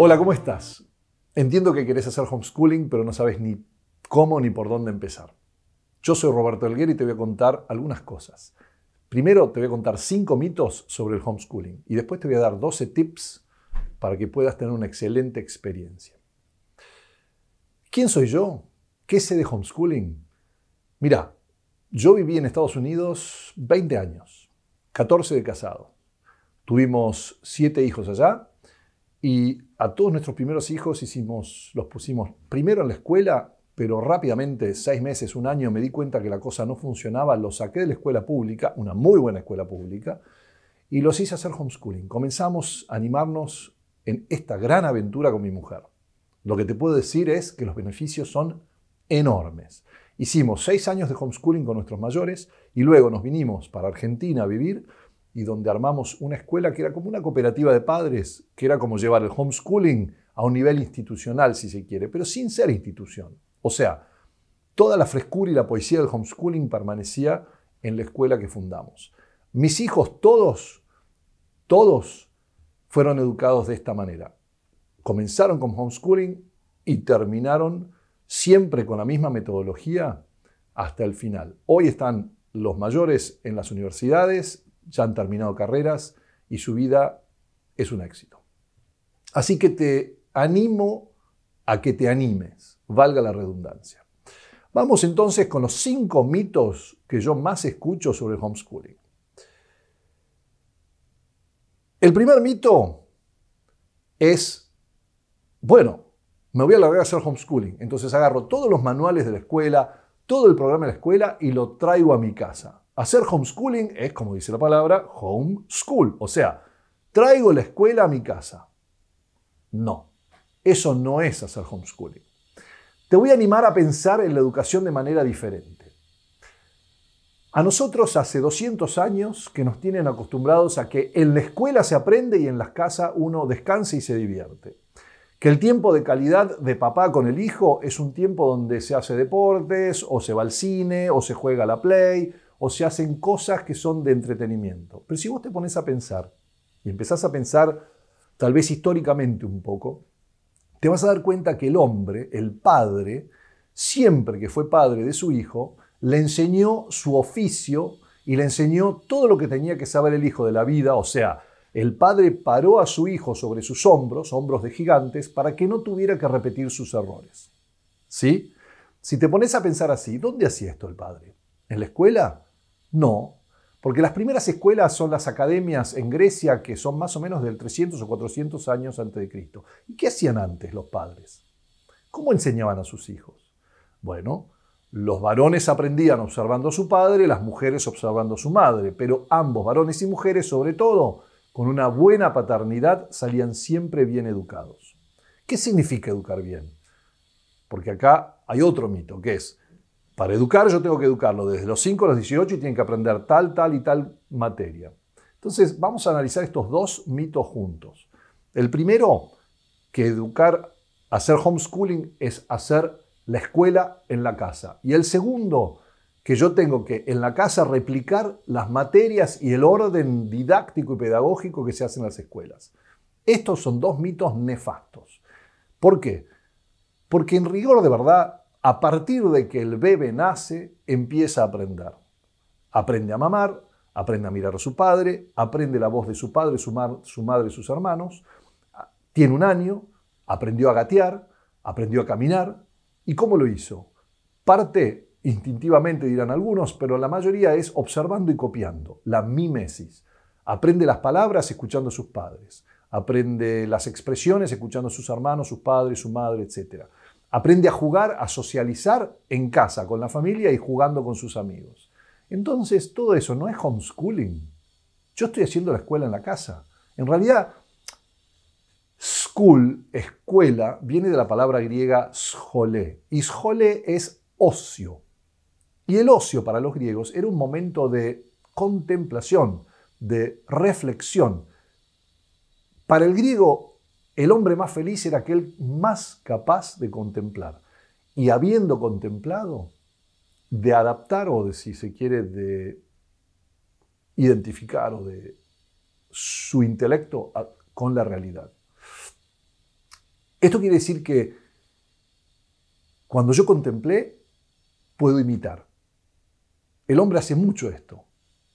Hola, ¿cómo estás? Entiendo que querés hacer homeschooling, pero no sabes ni cómo ni por dónde empezar. Yo soy Roberto Elguer y te voy a contar algunas cosas. Primero te voy a contar cinco mitos sobre el homeschooling y después te voy a dar 12 tips para que puedas tener una excelente experiencia. ¿Quién soy yo? ¿Qué sé de homeschooling? Mira, yo viví en Estados Unidos 20 años, 14 de casado. Tuvimos 7 hijos allá y a todos nuestros primeros hijos hicimos, los pusimos primero en la escuela, pero rápidamente, seis meses, un año, me di cuenta que la cosa no funcionaba, los saqué de la escuela pública, una muy buena escuela pública, y los hice hacer homeschooling. Comenzamos a animarnos en esta gran aventura con mi mujer. Lo que te puedo decir es que los beneficios son enormes. Hicimos seis años de homeschooling con nuestros mayores y luego nos vinimos para Argentina a vivir y donde armamos una escuela que era como una cooperativa de padres, que era como llevar el homeschooling a un nivel institucional, si se quiere, pero sin ser institución. O sea, toda la frescura y la poesía del homeschooling permanecía en la escuela que fundamos. Mis hijos, todos, todos fueron educados de esta manera. Comenzaron con homeschooling y terminaron siempre con la misma metodología hasta el final. Hoy están los mayores en las universidades ya han terminado carreras y su vida es un éxito. Así que te animo a que te animes, valga la redundancia. Vamos entonces con los cinco mitos que yo más escucho sobre el homeschooling. El primer mito es, bueno, me voy a largar a hacer homeschooling. Entonces agarro todos los manuales de la escuela, todo el programa de la escuela y lo traigo a mi casa. Hacer homeschooling es, como dice la palabra, homeschool. O sea, traigo la escuela a mi casa. No, eso no es hacer homeschooling. Te voy a animar a pensar en la educación de manera diferente. A nosotros hace 200 años que nos tienen acostumbrados a que en la escuela se aprende y en las casas uno descansa y se divierte. Que el tiempo de calidad de papá con el hijo es un tiempo donde se hace deportes, o se va al cine, o se juega a la play, o se hacen cosas que son de entretenimiento. Pero si vos te pones a pensar y empezás a pensar tal vez históricamente un poco, te vas a dar cuenta que el hombre, el padre, siempre que fue padre de su hijo, le enseñó su oficio y le enseñó todo lo que tenía que saber el hijo de la vida, o sea, el padre paró a su hijo sobre sus hombros, hombros de gigantes, para que no tuviera que repetir sus errores. ¿Sí? Si te pones a pensar así, ¿dónde hacía esto el padre? ¿En la escuela? No, porque las primeras escuelas son las academias en Grecia que son más o menos del 300 o 400 años antes de Cristo. ¿Y qué hacían antes los padres? ¿Cómo enseñaban a sus hijos? Bueno, los varones aprendían observando a su padre, las mujeres observando a su madre, pero ambos, varones y mujeres sobre todo, con una buena paternidad salían siempre bien educados. ¿Qué significa educar bien? Porque acá hay otro mito, que es, para educar yo tengo que educarlo desde los 5 a los 18 y tienen que aprender tal, tal y tal materia. Entonces vamos a analizar estos dos mitos juntos. El primero, que educar, hacer homeschooling es hacer la escuela en la casa. Y el segundo, que yo tengo que en la casa replicar las materias y el orden didáctico y pedagógico que se hace en las escuelas. Estos son dos mitos nefastos. ¿Por qué? Porque en rigor de verdad a partir de que el bebé nace, empieza a aprender. Aprende a mamar, aprende a mirar a su padre, aprende la voz de su padre, su, madre, sus hermanos. Ah, tiene un año, aprendió a gatear, aprendió a caminar. ¿Y cómo lo hizo? Parte, instintivamente dirán algunos, pero la mayoría es observando y copiando, la mimesis. Aprende las palabras escuchando a sus padres, aprende las expresiones escuchando a sus hermanos, sus padres, su madre, etcétera. Aprende a jugar, a socializar en casa, con la familia y jugando con sus amigos. Entonces, todo eso no es homeschooling. Yo estoy haciendo la escuela en la casa. En realidad, school, escuela, viene de la palabra griega schole. Y es ocio. Y el ocio para los griegos era un momento de contemplación, de reflexión. Para el griego, el hombre más feliz era aquel más capaz de contemplar. Y habiendo contemplado, de adaptar o de, si se quiere, de identificar o de su intelecto con la realidad. Esto quiere decir que cuando yo contemplé, puedo imitar. El hombre hace mucho esto.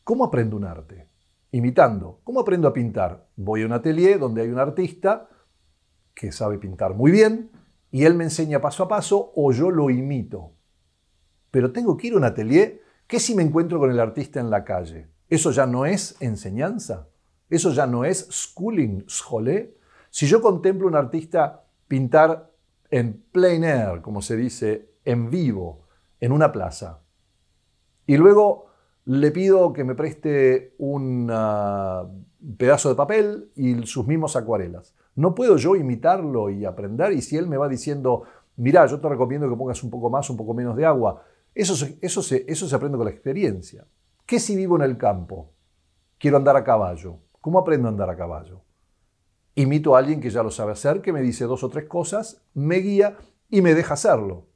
¿Cómo aprendo un arte? Imitando. ¿Cómo aprendo a pintar? Voy a un atelier donde hay un artista que sabe pintar muy bien y él me enseña paso a paso o yo lo imito. Pero tengo que ir a un atelier. ¿Qué si me encuentro con el artista en la calle? ¿Eso ya no es enseñanza? ¿Eso ya no es schooling, scholé? Si yo contemplo a un artista pintar en plein air, como se dice, en vivo, en una plaza, y luego le pido que me preste un ah, pedazo de papel y sus mismos acuarelas. No puedo yo imitarlo y aprender y si él me va diciendo, mira, yo te recomiendo que pongas un poco más, un poco menos de agua, eso se, eso eso se aprende con la experiencia. ¿Qué si vivo en el campo? Quiero andar a caballo. ¿Cómo aprendo a andar a caballo? Imito a alguien que ya lo sabe hacer, que me dice dos o tres cosas, me guía y me deja hacerlo.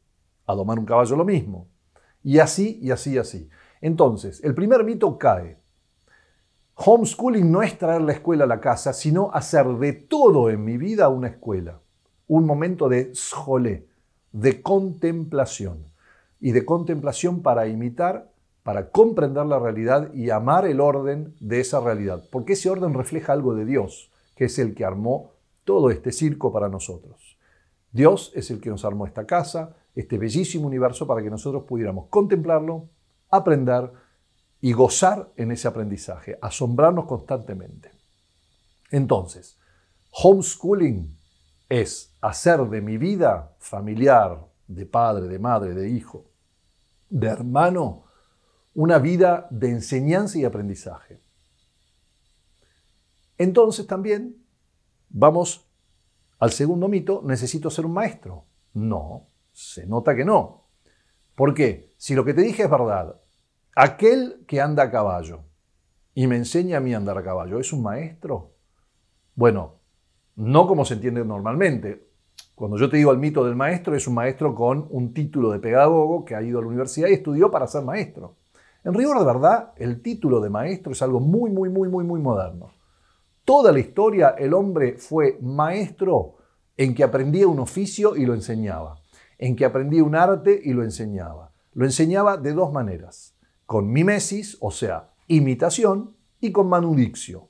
A domar un caballo lo mismo. Y así, y así, y así. Entonces, el primer mito cae. Homeschooling no es traer la escuela a la casa, sino hacer de todo en mi vida una escuela. Un momento de scholé, de contemplación. Y de contemplación para imitar, para comprender la realidad y amar el orden de esa realidad. Porque ese orden refleja algo de Dios, que es el que armó todo este circo para nosotros. Dios es el que nos armó esta casa, este bellísimo universo para que nosotros pudiéramos contemplarlo, aprender, y gozar en ese aprendizaje, asombrarnos constantemente. Entonces, homeschooling es hacer de mi vida familiar, de padre, de madre, de hijo, de hermano, una vida de enseñanza y aprendizaje. Entonces también vamos al segundo mito, necesito ser un maestro. No, se nota que no. ¿Por qué? Si lo que te dije es verdad Aquel que anda a caballo y me enseña a mí a andar a caballo, ¿es un maestro? Bueno, no como se entiende normalmente. Cuando yo te digo el mito del maestro, es un maestro con un título de pedagogo que ha ido a la universidad y estudió para ser maestro. En rigor de verdad, el título de maestro es algo muy, muy, muy, muy, muy moderno. Toda la historia el hombre fue maestro en que aprendía un oficio y lo enseñaba, en que aprendía un arte y lo enseñaba. Lo enseñaba de dos maneras con mimesis, o sea, imitación, y con manudiccio.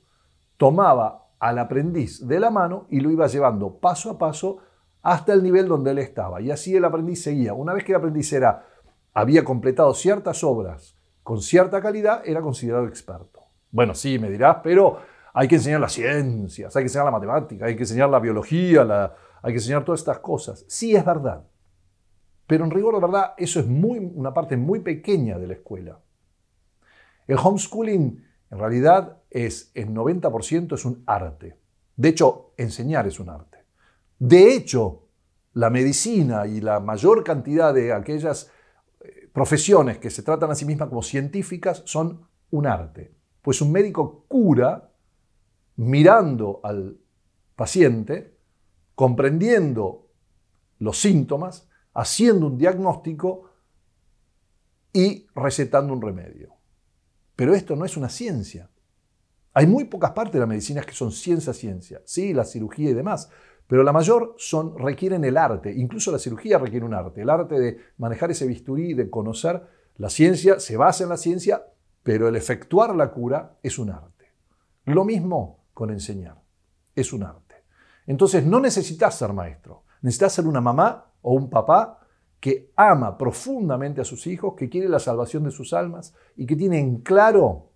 Tomaba al aprendiz de la mano y lo iba llevando paso a paso hasta el nivel donde él estaba. Y así el aprendiz seguía. Una vez que el aprendiz había completado ciertas obras con cierta calidad, era considerado experto. Bueno, sí, me dirás, pero hay que enseñar las ciencias, hay que enseñar la matemática, hay que enseñar la biología, hay que enseñar todas estas cosas. Sí, es verdad. Pero en rigor de verdad, eso es muy, una parte muy pequeña de la escuela. El homeschooling en realidad es el 90% es un arte. De hecho, enseñar es un arte. De hecho, la medicina y la mayor cantidad de aquellas eh, profesiones que se tratan a sí mismas como científicas son un arte. Pues un médico cura mirando al paciente, comprendiendo los síntomas, haciendo un diagnóstico y recetando un remedio. Pero esto no es una ciencia. Hay muy pocas partes de la medicina que son ciencia, ciencia. Sí, la cirugía y demás. Pero la mayor son, requieren el arte. Incluso la cirugía requiere un arte. El arte de manejar ese bisturí, de conocer la ciencia, se basa en la ciencia, pero el efectuar la cura es un arte. Lo mismo con enseñar. Es un arte. Entonces no necesitas ser maestro. Necesitas ser una mamá o un papá que ama profundamente a sus hijos, que quiere la salvación de sus almas y que tiene en claro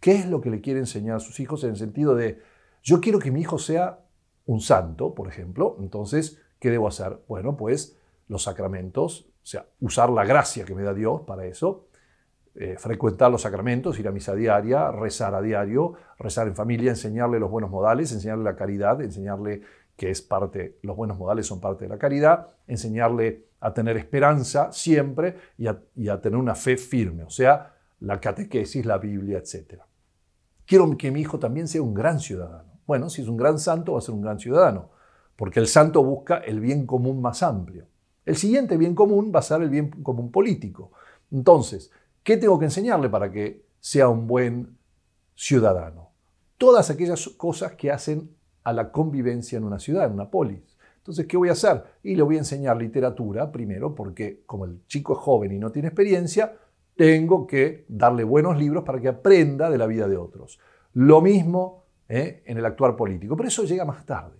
qué es lo que le quiere enseñar a sus hijos en el sentido de, yo quiero que mi hijo sea un santo, por ejemplo, entonces, ¿qué debo hacer? Bueno, pues los sacramentos, o sea, usar la gracia que me da Dios para eso, eh, frecuentar los sacramentos, ir a misa diaria, rezar a diario, rezar en familia, enseñarle los buenos modales, enseñarle la caridad, enseñarle que es parte, los buenos modales son parte de la caridad, enseñarle a tener esperanza siempre y a, y a tener una fe firme, o sea, la catequesis, la Biblia, etc. Quiero que mi hijo también sea un gran ciudadano. Bueno, si es un gran santo, va a ser un gran ciudadano, porque el santo busca el bien común más amplio. El siguiente bien común va a ser el bien común político. Entonces, ¿qué tengo que enseñarle para que sea un buen ciudadano? Todas aquellas cosas que hacen a la convivencia en una ciudad, en una polis. Entonces, ¿qué voy a hacer? Y le voy a enseñar literatura primero, porque como el chico es joven y no tiene experiencia, tengo que darle buenos libros para que aprenda de la vida de otros. Lo mismo ¿eh? en el actuar político, pero eso llega más tarde.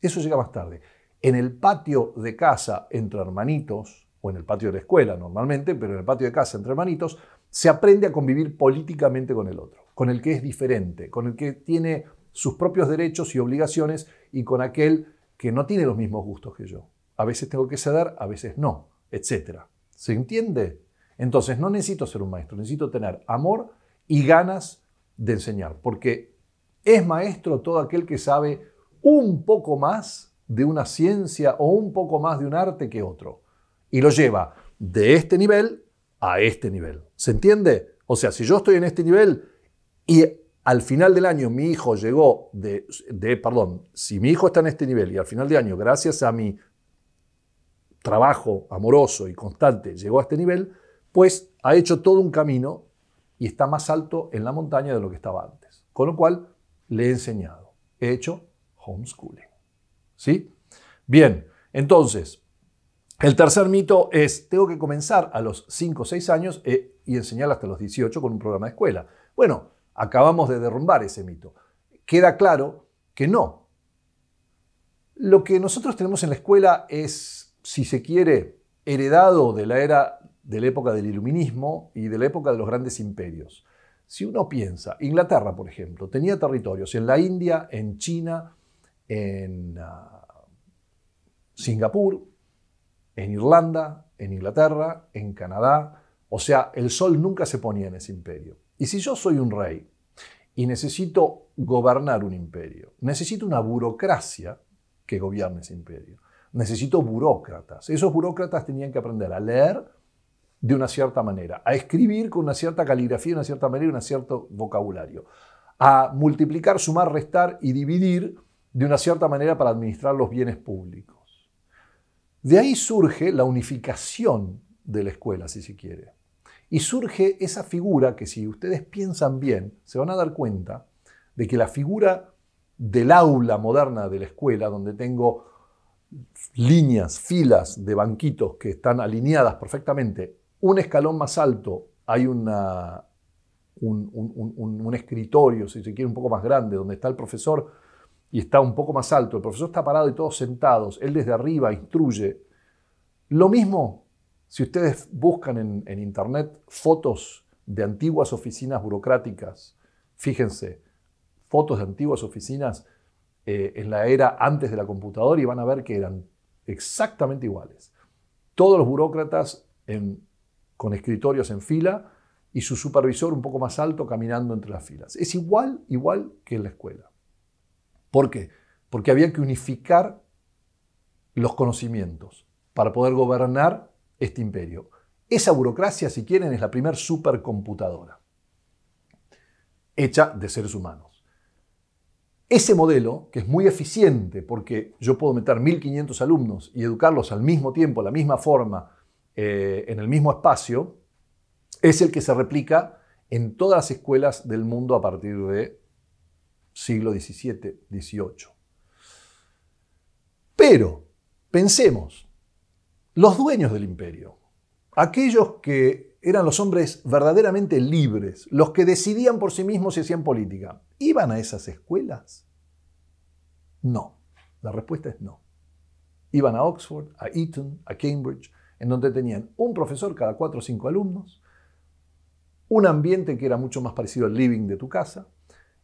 Eso llega más tarde. En el patio de casa entre hermanitos, o en el patio de la escuela normalmente, pero en el patio de casa entre hermanitos, se aprende a convivir políticamente con el otro, con el que es diferente, con el que tiene sus propios derechos y obligaciones y con aquel que no tiene los mismos gustos que yo. A veces tengo que ceder, a veces no, etc. ¿Se entiende? Entonces no necesito ser un maestro, necesito tener amor y ganas de enseñar, porque es maestro todo aquel que sabe un poco más de una ciencia o un poco más de un arte que otro y lo lleva de este nivel a este nivel. ¿Se entiende? O sea, si yo estoy en este nivel y al final del año mi hijo llegó de, perdón, si mi hijo está en este nivel y al final del año, gracias a mi trabajo amoroso y constante, llegó a este nivel, pues ha hecho todo un camino y está más alto en la montaña de lo que estaba antes. Con lo cual, le he enseñado. He hecho homeschooling. ¿Sí? Bien, entonces, el tercer mito es, tengo que comenzar a los 5 o 6 años eh, y enseñar hasta los 18 con un programa de escuela. Bueno, Acabamos de derrumbar ese mito. Queda claro que no. Lo que nosotros tenemos en la escuela es, si se quiere, heredado de la era de la época del iluminismo y de la época de los grandes imperios. Si uno piensa, Inglaterra, por ejemplo, tenía territorios en la India, en China, en ah, Singapur, en Irlanda, en Inglaterra, en Canadá. O sea, el sol nunca se ponía en ese imperio. Y si yo soy un rey y necesito gobernar un imperio, necesito una burocracia que gobierne ese imperio, necesito burócratas. Esos burócratas tenían que aprender a leer de una cierta manera, a escribir con una cierta caligrafía, una cierta manera un cierto vocabulario, a multiplicar, sumar, restar y dividir de una cierta manera para administrar los bienes públicos. De ahí surge la unificación de la escuela, si se quiere. Y surge esa figura que si ustedes piensan bien, se van a dar cuenta de que la figura del aula moderna de la escuela, donde tengo líneas, filas de banquitos que están alineadas perfectamente, un escalón más alto hay una, un, un, escritorio, si se quiere, un poco más grande, donde está el profesor y está un poco más alto. El profesor está parado y todos sentados, él desde arriba instruye. Lo mismo si ustedes buscan en, Internet fotos de antiguas oficinas burocráticas, fíjense, fotos de antiguas oficinas eh, en la era antes de la computadora y van a ver que eran exactamente iguales. Todos los burócratas con escritorios en fila y su supervisor un poco más alto caminando entre las filas. Es igual, igual que en la escuela. ¿Por qué? Porque había que unificar los conocimientos para poder gobernar este imperio. Esa burocracia, si quieren, es la primera supercomputadora hecha de seres humanos. Ese modelo, que es muy eficiente porque yo puedo meter 1.500 alumnos y educarlos al mismo tiempo, la misma forma, eh, en el mismo espacio, es el que se replica en todas las escuelas del mundo a partir de siglo XVII, XVIII. Pero, pensemos, los dueños del imperio, aquellos que eran los hombres verdaderamente libres, los que decidían por sí mismos si hacían política, ¿iban a esas escuelas? No. La respuesta es no. Iban a Oxford, a Eton, a Cambridge, en donde tenían un profesor cada cuatro o cinco alumnos, un ambiente que era mucho más parecido al living de tu casa,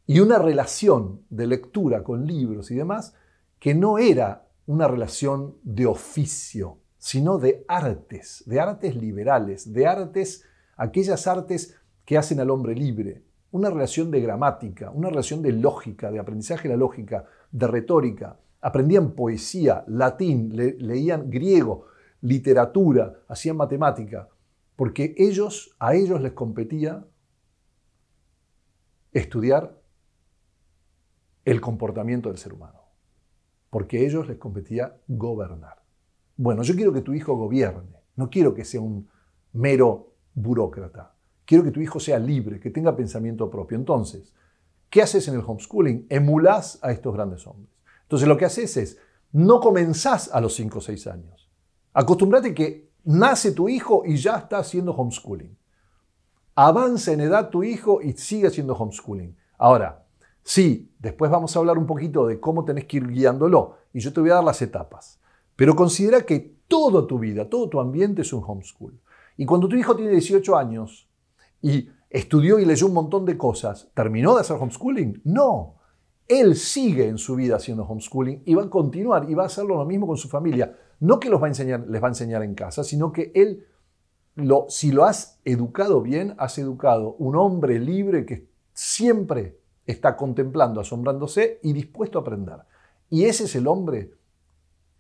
y una relación de lectura con libros y demás que no era una relación de oficio, sino de artes, de artes liberales, de artes, aquellas artes que hacen al hombre libre. Una relación de gramática, una relación de lógica, de aprendizaje de la lógica, de retórica. Aprendían poesía, latín, leían griego, literatura, hacían matemática, porque ellos, a ellos les competía estudiar el comportamiento del ser humano, porque a ellos les competía gobernar. Bueno, yo quiero que tu hijo gobierne, no quiero que sea un mero burócrata. Quiero que tu hijo sea libre, que tenga pensamiento propio. Entonces, ¿qué haces en el homeschooling? Emulás a estos grandes hombres. Entonces, lo que haces es, no comenzás a los 5 o 6 años. Acostúmbrate que nace tu hijo y ya está haciendo homeschooling. Avanza en edad tu hijo y sigue haciendo homeschooling. Ahora, sí, después vamos a hablar un poquito de cómo tenés que ir guiándolo y yo te voy a dar las etapas. Pero considera que toda tu vida, todo tu ambiente es un homeschool. Y cuando tu hijo tiene 18 años y estudió y leyó un montón de cosas, ¿terminó de hacer homeschooling? No. Él sigue en su vida haciendo homeschooling y va a continuar y va a hacerlo lo mismo con su familia. No que los va a enseñar, les va a enseñar en casa, sino que él, si lo has educado bien, has educado un hombre libre que siempre está contemplando, asombrándose y dispuesto a aprender. Y ese es el hombre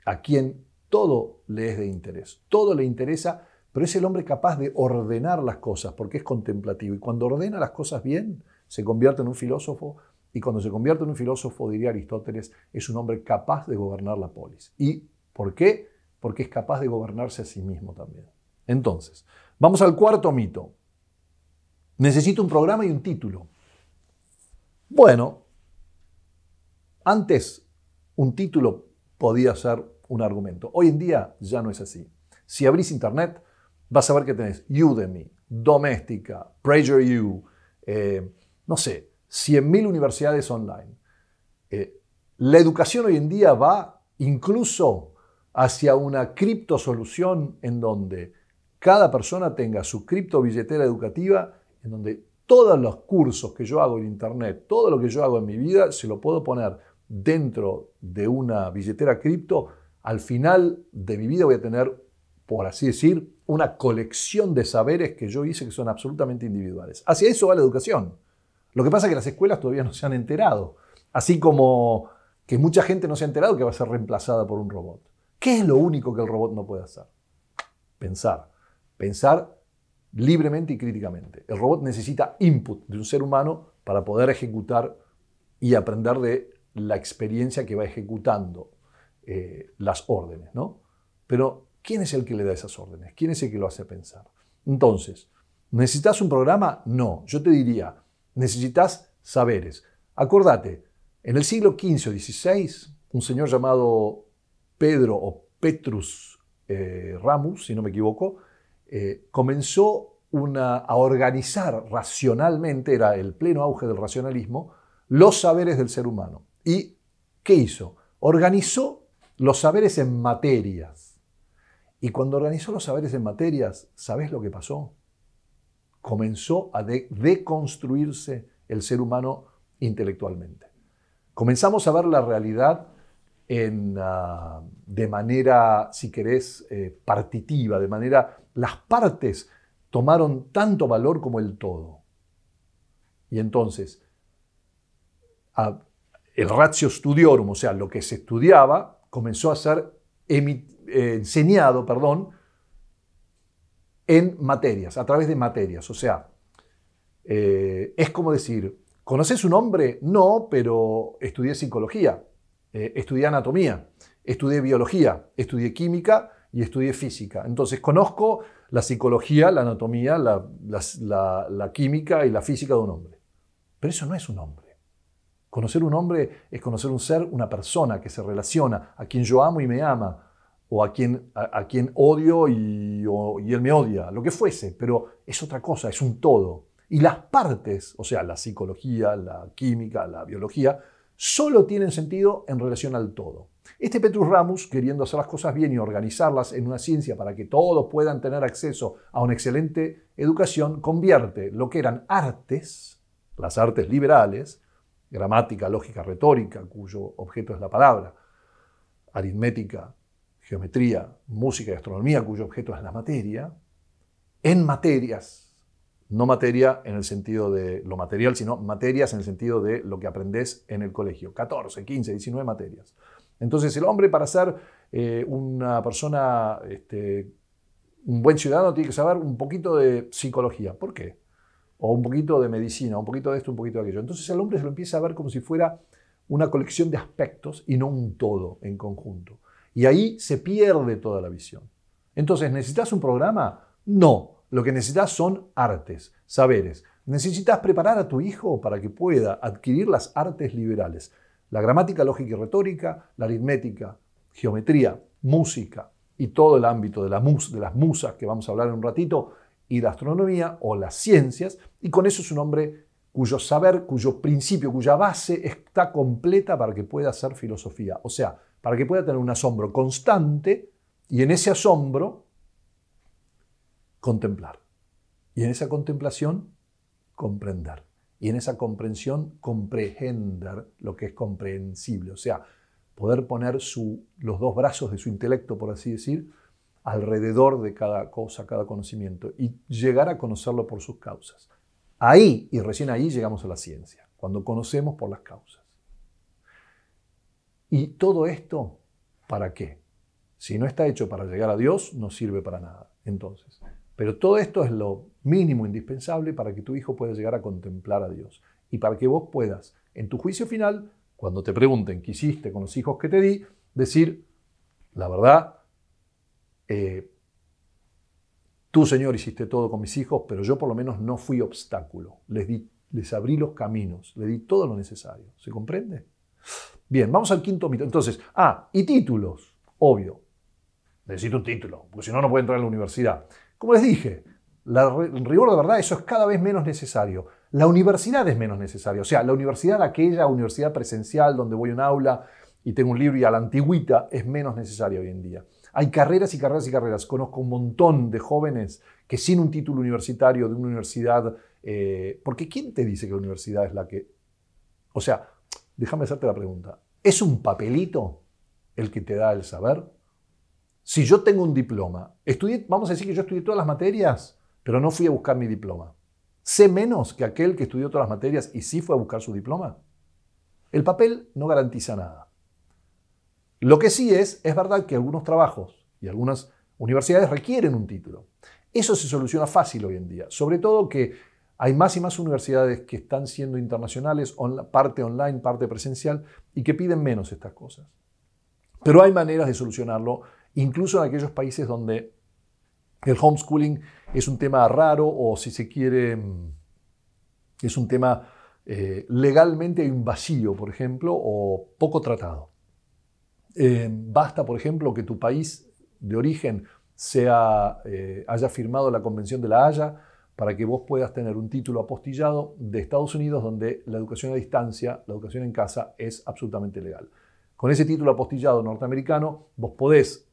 a quien todo le es de interés, todo le interesa, pero es el hombre capaz de ordenar las cosas porque es contemplativo y cuando ordena las cosas bien, se convierte en un filósofo y cuando se convierte en un filósofo, diría Aristóteles, es un hombre capaz de gobernar la polis. ¿Y por qué? Porque es capaz de gobernarse a sí mismo también. Entonces, vamos al cuarto mito. Necesito un programa y un título. Bueno, antes un título podía ser un argumento. Hoy en día ya no es así. Si abrís internet, vas a ver que tenés Udemy, Doméstica, PragerU, eh, no sé, 100.000 universidades online. Eh, la educación hoy en día va incluso hacia una cripto solución en donde cada persona tenga su cripto billetera educativa, en donde todos los cursos que yo hago en Internet, todo lo que yo hago en mi vida, se lo puedo poner dentro de una billetera cripto al final de mi vida voy a tener, por así decir, una colección de saberes que yo hice que son absolutamente individuales. Hacia eso va la educación. Lo que pasa es que las escuelas todavía no se han enterado, así como que mucha gente no se ha enterado que va a ser reemplazada por un robot. ¿Qué es lo único que el robot no puede hacer? Pensar. Pensar libremente y críticamente. El robot necesita input de un ser humano para poder ejecutar y aprender de la experiencia que va ejecutando eh, las órdenes, ¿no? Pero, ¿quién es el que le da esas órdenes? ¿Quién es el que lo hace pensar? Entonces, ¿necesitas un programa? No, yo te diría, necesitas saberes. Acordate, en el siglo XV o XVI, un señor llamado Pedro o Petrus eh, Ramus, si no me equivoco, eh, comenzó una, a organizar racionalmente, era el pleno auge del racionalismo, los saberes del ser humano. ¿Y qué hizo? Organizó los saberes en materias. Y cuando organizó los saberes en materias, ¿sabes lo que pasó? Comenzó a deconstruirse el ser humano intelectualmente. Comenzamos a ver la realidad ah, de manera, si querés, eh, partitiva, de manera, las partes tomaron tanto valor como el todo. Y entonces, ah, el ratio studiorum, o sea, lo que se estudiaba, comenzó a ser eh, enseñado perdón, en materias, a través de materias. O sea, eh, es como decir, ¿conoces un hombre? No, pero estudié psicología, eh, estudié anatomía, estudié biología, estudié química y estudié física. Entonces, conozco la psicología, la anatomía, la química y la física de un hombre. Pero eso no es un hombre. Conocer un hombre es conocer un ser, una persona que se relaciona, a quien yo amo y me ama, o a quien, a, quien odio y, y él me odia, lo que fuese, pero es otra cosa, es un todo. Y las partes, o sea, la psicología, la química, la biología, solo tienen sentido en relación al todo. Este Petrus Ramus, queriendo hacer las cosas bien y organizarlas en una ciencia para que todos puedan tener acceso a una excelente educación, convierte lo que eran artes, las artes liberales, gramática, lógica, retórica, cuyo objeto es la palabra, aritmética, geometría, música y astronomía, cuyo objeto es la materia, en materias, no materia en el sentido de lo material, sino materias en el sentido de lo que aprendes en el colegio, 14, 15, 19 materias. Entonces el hombre para ser eh, una persona, este, un buen ciudadano, tiene que saber un poquito de psicología. ¿Por qué? o un poquito de medicina, un poquito de esto, un poquito de aquello. Entonces el hombre se lo empieza a ver como si fuera una colección de aspectos y no un todo en conjunto. Y ahí se pierde toda la visión. Entonces, ¿necesitas un programa? No, lo que necesitas son artes, saberes. Necesitas preparar a tu hijo para que pueda adquirir las artes liberales. La gramática, lógica y retórica, la aritmética, geometría, música y todo el ámbito de, de las musas que vamos a hablar en un ratito y la astronomía o las ciencias, y con eso es un hombre cuyo saber, cuyo principio, cuya base está completa para que pueda hacer filosofía, o sea, para que pueda tener un asombro constante y en ese asombro contemplar, y en esa contemplación comprender, y en esa comprensión comprehender lo que es comprensible, o sea, poder poner los dos brazos de su intelecto, por así decir, alrededor de cada cosa, cada conocimiento, y llegar a conocerlo por sus causas. Ahí, y recién ahí llegamos a la ciencia, cuando conocemos por las causas. ¿Y todo esto para qué? Si no está hecho para llegar a Dios, no sirve para nada. Entonces, pero todo esto es lo mínimo indispensable para que tu hijo pueda llegar a contemplar a Dios y para que vos puedas, en tu juicio final, cuando te pregunten qué hiciste con los hijos que te di, decir, la verdad, eh, tú Señor hiciste todo con mis hijos, pero yo por lo menos no fui obstáculo, les, les abrí los caminos, les di todo lo necesario, ¿se comprende? Bien, vamos al quinto mito. Entonces, ah, y títulos, obvio. Necesito un título, porque si no, no puedo entrar a la universidad. Como les dije, la, rigor de verdad, eso es cada vez menos necesario. La universidad es menos necesaria. O sea, la universidad, aquella universidad presencial donde voy a un aula y tengo un libro y a la antigüita, es menos necesaria hoy en día. Hay carreras y carreras y carreras. Conozco un montón de jóvenes que sin un título universitario de una universidad, eh, porque ¿quién te dice que la universidad es la que... O sea, déjame hacerte la pregunta. ¿Es un papelito el que te da el saber? Si yo tengo un diploma, vamos a decir que yo estudié todas las materias, pero no fui a buscar mi diploma. ¿Sé menos que aquel que estudió todas las materias y sí fue a buscar su diploma? El papel no garantiza nada. Lo que sí es, es verdad que algunos trabajos y algunas universidades requieren un título. Eso se soluciona fácil hoy en día, sobre todo que hay más y más universidades que están siendo internacionales, parte online, parte presencial, y que piden menos estas cosas. Pero hay maneras de solucionarlo, incluso en aquellos países donde el homeschooling es un tema raro o si se quiere, es un tema eh, legalmente invasivo, vacío, por ejemplo, o poco tratado. Eh, basta, por ejemplo, que tu país de origen sea, eh, haya firmado la Convención de la Haya para que vos puedas tener un título apostillado de Estados Unidos donde la educación a distancia, la educación en casa, es absolutamente legal. Con ese título apostillado norteamericano, vos podés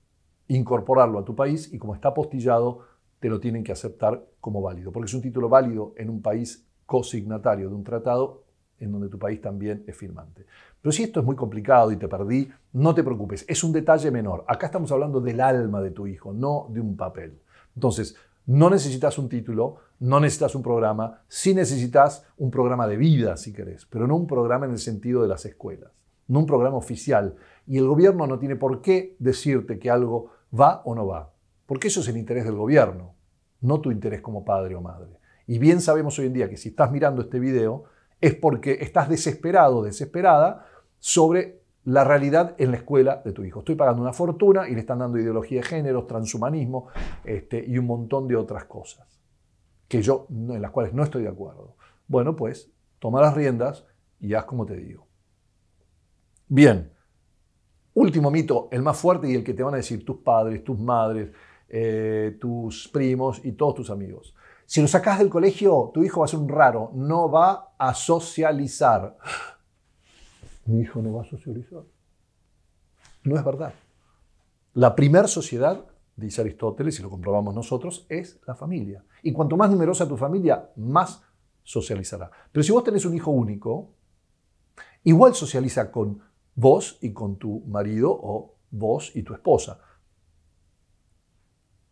incorporarlo a tu país y como está apostillado, te lo tienen que aceptar como válido, porque es un título válido en un país cosignatario de un tratado en donde tu país también es firmante. Pero si esto es muy complicado y te perdí, no te preocupes, es un detalle menor. Acá estamos hablando del alma de tu hijo, no de un papel. Entonces, no necesitas un título, no necesitas un programa, sí necesitas un programa de vida, si querés, pero no un programa en el sentido de las escuelas, no un programa oficial. Y el gobierno no tiene por qué decirte que algo va o no va, porque eso es el interés del gobierno, no tu interés como padre o madre. Y bien sabemos hoy en día que si estás mirando este video, es porque estás desesperado, desesperada sobre la realidad en la escuela de tu hijo. Estoy pagando una fortuna y le están dando ideología de género, transhumanismo este, y un montón de otras cosas que yo, en las cuales no estoy de acuerdo. Bueno, pues toma las riendas y haz como te digo. Bien, último mito, el más fuerte y el que te van a decir tus padres, tus madres, eh, tus primos y todos tus amigos. Si lo sacas del colegio, tu hijo va a ser un raro, no va a socializar. Mi hijo no va a socializar. No es verdad. La primera sociedad, dice Aristóteles, y lo comprobamos nosotros, es la familia. Y cuanto más numerosa tu familia, más socializará. Pero si vos tenés un hijo único, igual socializa con vos y con tu marido o vos y tu esposa.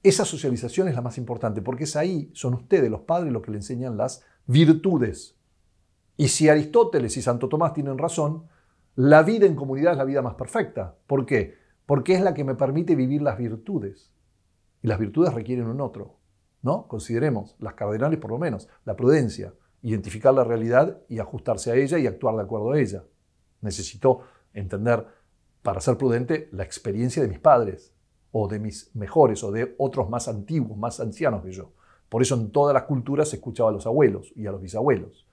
Esa socialización es la más importante, porque es ahí, son ustedes los padres los que le enseñan las virtudes. Y si Aristóteles y Santo Tomás tienen razón, la vida en comunidad es la vida más perfecta. ¿Por qué? Porque es la que me permite vivir las virtudes. Y las virtudes requieren un otro, ¿no? Consideremos, las cardenales por lo menos, la prudencia, identificar la realidad y ajustarse a ella y actuar de acuerdo a ella. Necesito entender, para ser prudente, la experiencia de mis padres, o de mis mejores o de otros más antiguos, más ancianos que yo. Por eso en todas las culturas se escuchaba a los abuelos y a los bisabuelos.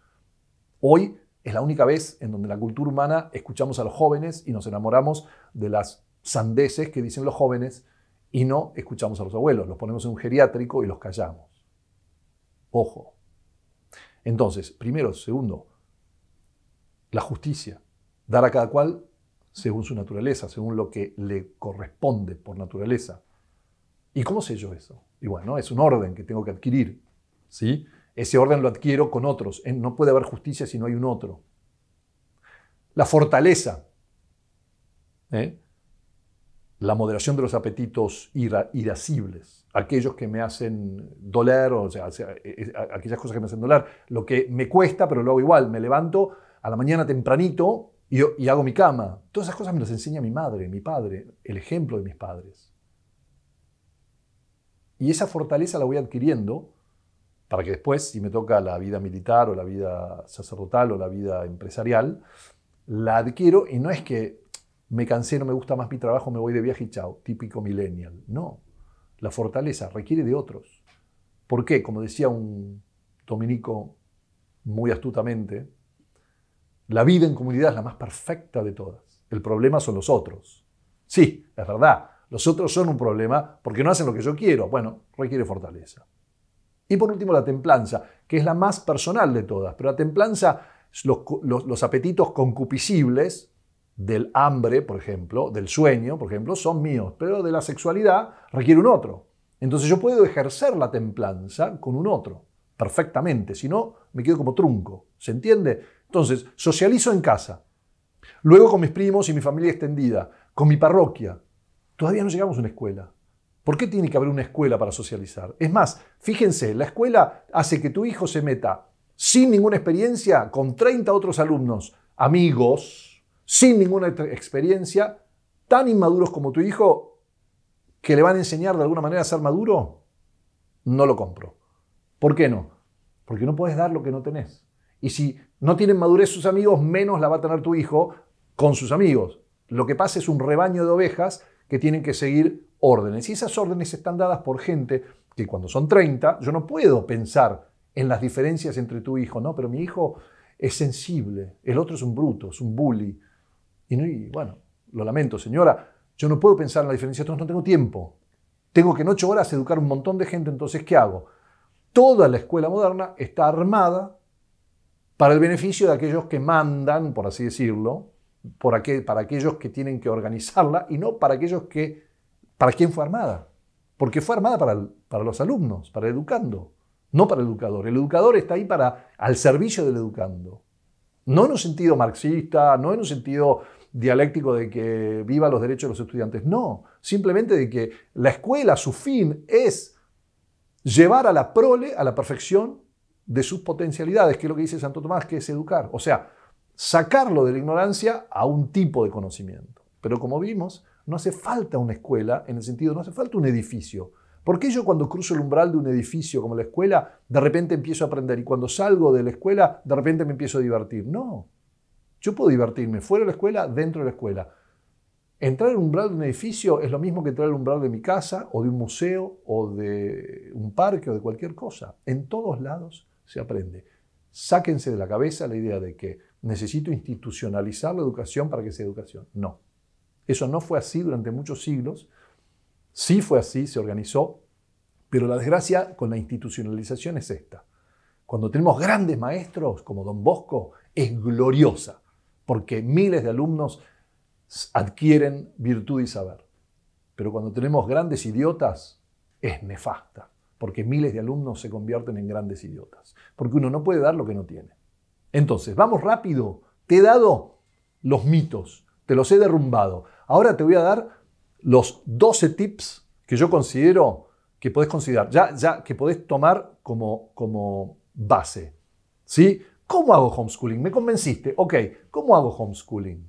Hoy es la única vez en donde la cultura humana escuchamos a los jóvenes y nos enamoramos de las sandeces que dicen los jóvenes y no escuchamos a los abuelos, los ponemos en un geriátrico y los callamos. Ojo. Entonces, primero, segundo, la justicia, dar a cada cual según su naturaleza, según lo que le corresponde por naturaleza. ¿Y cómo sé yo eso? Y bueno, es un orden que tengo que adquirir. ¿sí? Ese orden lo adquiero con otros. ¿eh? No puede haber justicia si no hay un otro. La fortaleza. ¿eh? La moderación de los apetitos irascibles. Aquellos que me hacen doler, o sea, eh, aquellas cosas que me hacen doler. Lo que me cuesta, pero lo hago igual. Me levanto a la mañana tempranito y, hago mi cama. Todas esas cosas me las enseña mi madre, mi padre, el ejemplo de mis padres. Y esa fortaleza la voy adquiriendo para que después, si me toca la vida militar o la vida sacerdotal o la vida empresarial, la adquiero y no es que me cansé, no me gusta más mi trabajo, me voy de viaje y chao, típico millennial. No, la fortaleza requiere de otros. ¿Por qué? Como decía un dominico muy astutamente, la vida en comunidad es la más perfecta de todas. El problema son los otros. Sí, es verdad, los otros son un problema porque no hacen lo que yo quiero. Bueno, requiere fortaleza. Y por último, la templanza, que es la más personal de todas. Pero la templanza, los, apetitos concupiscibles del hambre, por ejemplo, del sueño, por ejemplo, son míos, pero de la sexualidad requiere un otro. Entonces yo puedo ejercer la templanza con un otro, perfectamente, si no, me quedo como trunco. ¿Se entiende? Entonces, socializo en casa, luego con mis primos y mi familia extendida, con mi parroquia. Todavía no llegamos a una escuela. ¿Por qué tiene que haber una escuela para socializar? Es más, fíjense, la escuela hace que tu hijo se meta sin ninguna experiencia con 30 otros alumnos, amigos, sin ninguna experiencia, tan inmaduros como tu hijo, que le van a enseñar de alguna manera a ser maduro. No lo compro. ¿Por qué no? Porque no puedes dar lo que no tenés. Y si no tienen madurez sus amigos, menos la va a tener tu hijo con sus amigos. Lo que pasa es un rebaño de ovejas que tienen que seguir órdenes. Y esas órdenes están dadas por gente que cuando son 30, yo no puedo pensar en las diferencias entre tu hijo, no, pero mi hijo es sensible, el otro es un bruto, es un bully. Y, no, bueno, lo lamento, señora, yo no puedo pensar en la diferencias, entonces no tengo tiempo. Tengo que en ocho horas educar un montón de gente, entonces ¿qué hago? Toda la escuela moderna está armada para el beneficio de aquellos que mandan, por así decirlo, para aquellos que tienen que organizarla y no para aquellos que, para quién fue armada. Porque fue armada para, los alumnos, para el educando, no para el educador. El educador está ahí para, al servicio del educando. No en un sentido marxista, no en un sentido dialéctico de que viva los derechos de los estudiantes. No, simplemente de que la escuela, su fin es llevar a la prole a la perfección de sus potencialidades, que es lo que dice Santo Tomás, que es educar. O sea, sacarlo de la ignorancia a un tipo de conocimiento. Pero como vimos, no hace falta una escuela, en el sentido, no hace falta un edificio. Porque yo cuando cruzo el umbral de un edificio como la escuela, de repente empiezo a aprender y cuando salgo de la escuela, de repente me empiezo a divertir? No. Yo puedo divertirme fuera de la escuela, dentro de la escuela. Entrar al umbral de un edificio es lo mismo que entrar al umbral de mi casa o de un museo o de un parque o de cualquier cosa. En todos lados se aprende. Sáquense de la cabeza la idea de que necesito institucionalizar la educación para que sea educación. No. Eso no fue así durante muchos siglos. Sí fue así, se organizó, pero la desgracia con la institucionalización es esta. Cuando tenemos grandes maestros como don Bosco, es gloriosa, porque miles de alumnos adquieren virtud y saber. Pero cuando tenemos grandes idiotas, es nefasta porque miles de alumnos se convierten en grandes idiotas, porque uno no puede dar lo que no tiene. Entonces, vamos rápido, te he dado los mitos, te los he derrumbado. Ahora te voy a dar los 12 tips que yo considero que podés considerar, ya, ya que podés tomar como, como base. ¿Sí? ¿Cómo hago homeschooling? Me convenciste. Ok, ¿cómo hago homeschooling?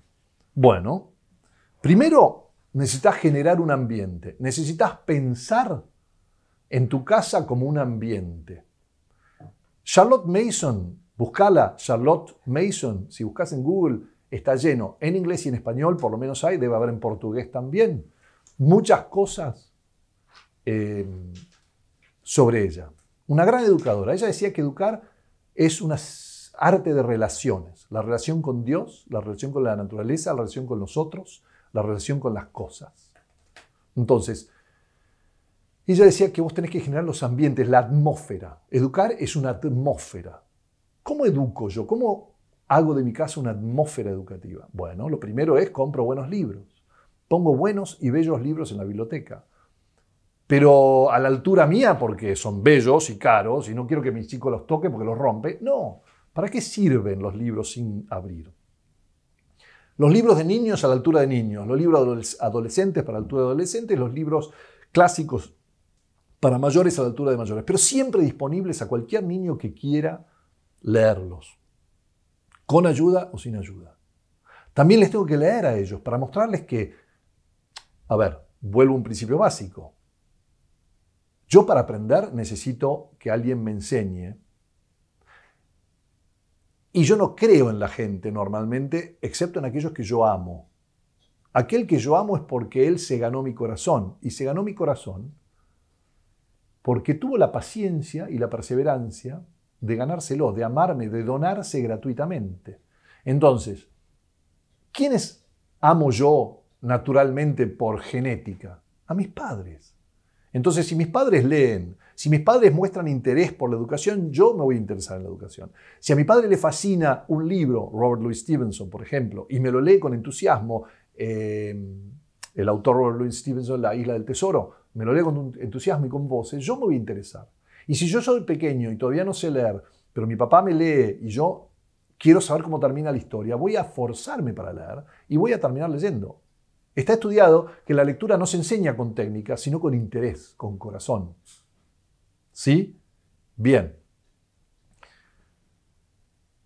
Bueno, primero necesitas generar un ambiente, necesitas pensar en tu casa como un ambiente. Charlotte Mason, buscala, Charlotte Mason, si buscas en Google, está lleno, en inglés y en español, por lo menos hay, debe haber en portugués también, muchas cosas eh, sobre ella. Una gran educadora. Ella decía que educar es un arte de relaciones, la relación con Dios, la relación con la naturaleza, la relación con los otros, la relación con las cosas. Entonces, ella decía que vos tenés que generar los ambientes, la atmósfera. Educar es una atmósfera. ¿Cómo educo yo? ¿Cómo hago de mi casa una atmósfera educativa? Bueno, lo primero es compro buenos libros. Pongo buenos y bellos libros en la biblioteca. Pero a la altura mía, porque son bellos y caros, y no quiero que mis chicos los toque porque los rompe. No. ¿Para qué sirven los libros sin abrir? Los libros de niños a la altura de niños, los libros adolescentes para la altura de adolescentes, los libros clásicos para mayores a la altura de mayores, pero siempre disponibles a cualquier niño que quiera leerlos, con ayuda o sin ayuda. También les tengo que leer a ellos para mostrarles que, a ver, vuelvo a un principio básico. Yo para aprender necesito que alguien me enseñe. Y yo no creo en la gente normalmente, excepto en aquellos que yo amo. Aquel que yo amo es porque él se ganó mi corazón. Y se ganó mi corazón porque tuvo la paciencia y la perseverancia de ganárselo, de amarme, de donarse gratuitamente. Entonces, ¿quiénes amo yo naturalmente por genética? A mis padres. Entonces, si mis padres leen, si mis padres muestran interés por la educación, yo me voy a interesar en la educación. Si a mi padre le fascina un libro, Robert Louis Stevenson, por ejemplo, y me lo lee con entusiasmo, eh, el autor Robert Louis Stevenson, La isla del tesoro, me lo leo con entusiasmo y con voces, yo me voy a interesar. Y si yo soy pequeño y todavía no sé leer, pero mi papá me lee y yo quiero saber cómo termina la historia, voy a forzarme para leer y voy a terminar leyendo. Está estudiado que la lectura no se enseña con técnica, sino con interés, con corazón. ¿Sí? Bien.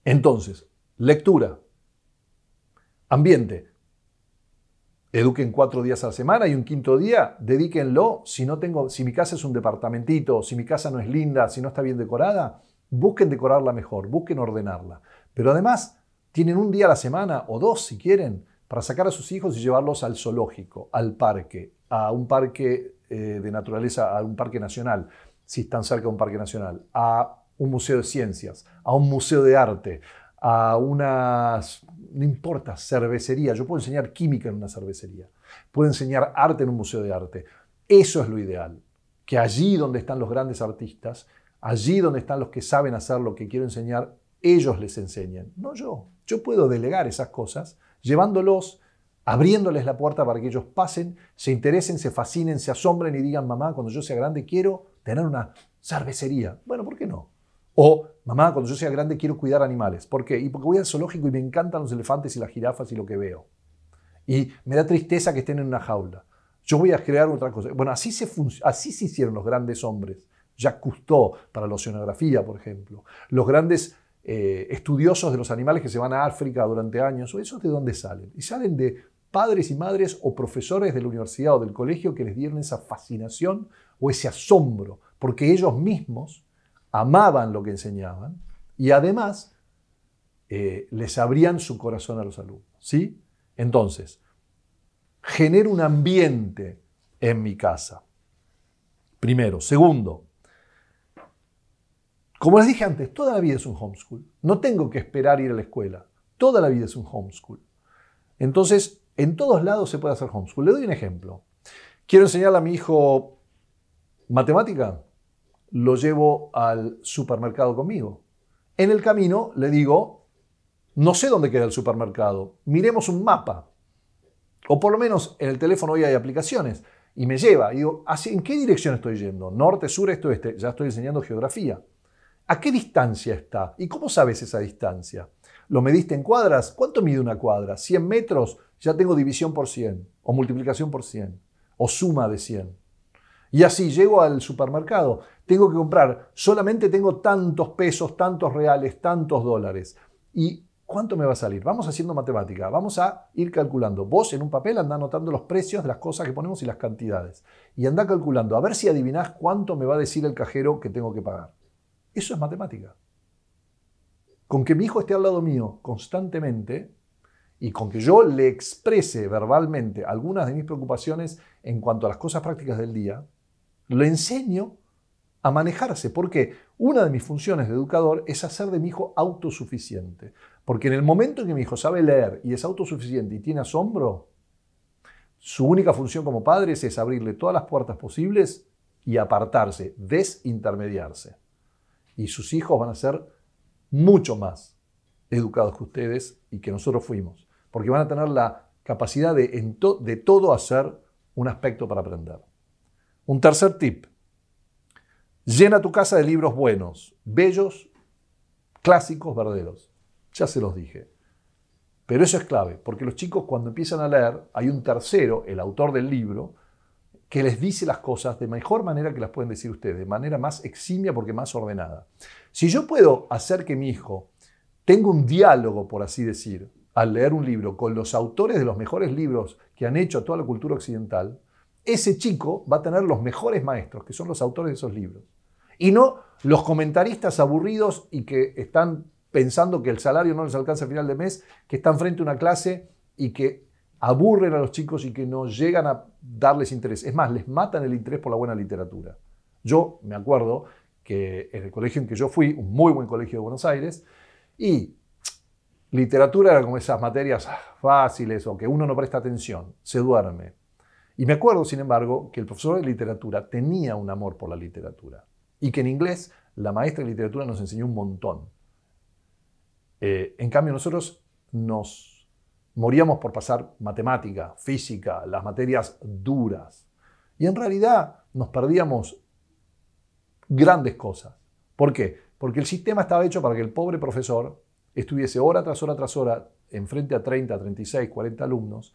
Entonces, lectura, ambiente, Eduquen cuatro días a la semana y un quinto día, dedíquenlo. Si, no tengo, si mi casa es un departamentito, si mi casa no es linda, si no está bien decorada, busquen decorarla mejor, busquen ordenarla. Pero además, tienen un día a la semana o dos si quieren para sacar a sus hijos y llevarlos al zoológico, al parque, a un parque eh, de naturaleza, a un parque nacional, si están cerca de un parque nacional, a un museo de ciencias, a un museo de arte, a unas no importa, cervecería. Yo puedo enseñar química en una cervecería, puedo enseñar arte en un museo de arte. Eso es lo ideal, que allí donde están los grandes artistas, allí donde están los que saben hacer lo que quiero enseñar, ellos les enseñen, no yo. Yo puedo delegar esas cosas llevándolos, abriéndoles la puerta para que ellos pasen, se interesen, se fascinen, se asombren y digan, mamá, cuando yo sea grande quiero tener una cervecería. Bueno, ¿por qué no? O Mamá, cuando yo sea grande quiero cuidar animales. ¿Por qué? Y porque voy al zoológico y me encantan los elefantes y las jirafas y lo que veo. Y me da tristeza que estén en una jaula. Yo voy a crear otra cosa. Bueno, así se, así se hicieron los grandes hombres. Jacques Cousteau para la oceanografía, por ejemplo. Los grandes eh, estudiosos de los animales que se van a África durante años. ¿eso de dónde salen? Y salen de padres y madres o profesores de la universidad o del colegio que les dieron esa fascinación o ese asombro. Porque ellos mismos amaban lo que enseñaban y además eh, les abrían su corazón a los alumnos. ¿sí? Entonces, genero un ambiente en mi casa. Primero. Segundo, como les dije antes, toda la vida es un homeschool. No tengo que esperar ir a la escuela. Toda la vida es un homeschool. Entonces, en todos lados se puede hacer homeschool. Le doy un ejemplo. Quiero enseñarle a mi hijo matemática lo llevo al supermercado conmigo. En el camino le digo, no sé dónde queda el supermercado, miremos un mapa. O por lo menos en el teléfono hoy hay aplicaciones. Y me lleva, y digo, ¿en qué dirección estoy yendo? Norte, sur, este, oeste. Ya estoy enseñando geografía. ¿A qué distancia está? ¿Y cómo sabes esa distancia? ¿Lo mediste en cuadras? ¿Cuánto mide una cuadra? ¿100 metros? Ya tengo división por 100, o multiplicación por 100, o suma de 100. Y así llego al supermercado, tengo que comprar, solamente tengo tantos pesos, tantos reales, tantos dólares. ¿Y cuánto me va a salir? Vamos haciendo matemática, vamos a ir calculando. Vos en un papel anda anotando los precios de las cosas que ponemos y las cantidades. Y anda calculando, a ver si adivinás cuánto me va a decir el cajero que tengo que pagar. Eso es matemática. Con que mi hijo esté al lado mío constantemente y con que yo le exprese verbalmente algunas de mis preocupaciones en cuanto a las cosas prácticas del día, lo enseño a manejarse, porque una de mis funciones de educador es hacer de mi hijo autosuficiente. Porque en el momento en que mi hijo sabe leer y es autosuficiente y tiene asombro, su única función como padres es abrirle todas las puertas posibles y apartarse, desintermediarse. Y sus hijos van a ser mucho más educados que ustedes y que nosotros fuimos, porque van a tener la capacidad de, de todo hacer un aspecto para aprender. Un tercer tip. Llena tu casa de libros buenos, bellos, clásicos, verdaderos. Ya se los dije. Pero eso es clave, porque los chicos cuando empiezan a leer, hay un tercero, el autor del libro, que les dice las cosas de mejor manera que las pueden decir ustedes, de manera más eximia porque más ordenada. Si yo puedo hacer que mi hijo tenga un diálogo, por así decir, al leer un libro con los autores de los mejores libros que han hecho a toda la cultura occidental, ese chico va a tener los mejores maestros, que son los autores de esos libros. Y no los comentaristas aburridos y que están pensando que el salario no les alcanza a final de mes, que están frente a una clase y que aburren a los chicos y que no llegan a darles interés. Es más, les matan el interés por la buena literatura. Yo me acuerdo que en el colegio en que yo fui, un muy buen colegio de Buenos Aires, y literatura era como esas materias fáciles o que uno no presta atención, se duerme. Y me acuerdo, sin embargo, que el profesor de literatura tenía un amor por la literatura y que en inglés la maestra de literatura nos enseñó un montón. Eh, en cambio, nosotros nos moríamos por pasar matemática, física, las materias duras. Y en realidad nos perdíamos grandes cosas. ¿Por qué? Porque el sistema estaba hecho para que el pobre profesor estuviese hora tras hora tras hora enfrente a 30, 36, 40 alumnos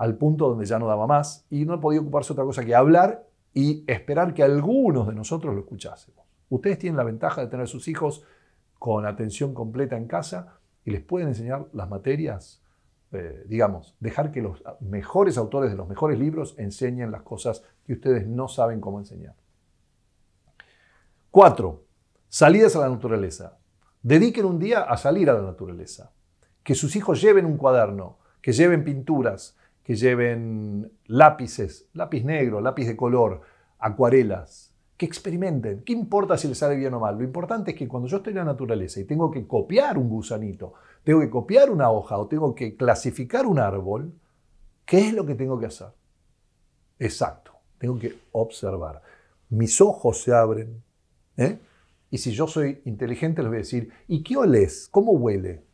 al punto donde ya no daba más y no podía ocuparse otra cosa que hablar y esperar que algunos de nosotros lo escuchásemos. Ustedes tienen la ventaja de tener a sus hijos con atención completa en casa y les pueden enseñar las materias, eh, digamos, dejar que los mejores autores de los mejores libros enseñen las cosas que ustedes no saben cómo enseñar. Cuatro, salidas a la naturaleza. Dediquen un día a salir a la naturaleza. Que sus hijos lleven un cuaderno, que lleven pinturas, que lleven lápices, lápiz negro, lápiz de color, acuarelas, que experimenten. ¿Qué importa si les sale bien o mal? Lo importante es que cuando yo estoy en la naturaleza y tengo que copiar un gusanito, tengo que copiar una hoja o tengo que clasificar un árbol, ¿qué es lo que tengo que hacer? Exacto, tengo que observar. Mis ojos se abren. ¿eh? Y si yo soy inteligente, les voy a decir, ¿y qué es, ¿Cómo huele?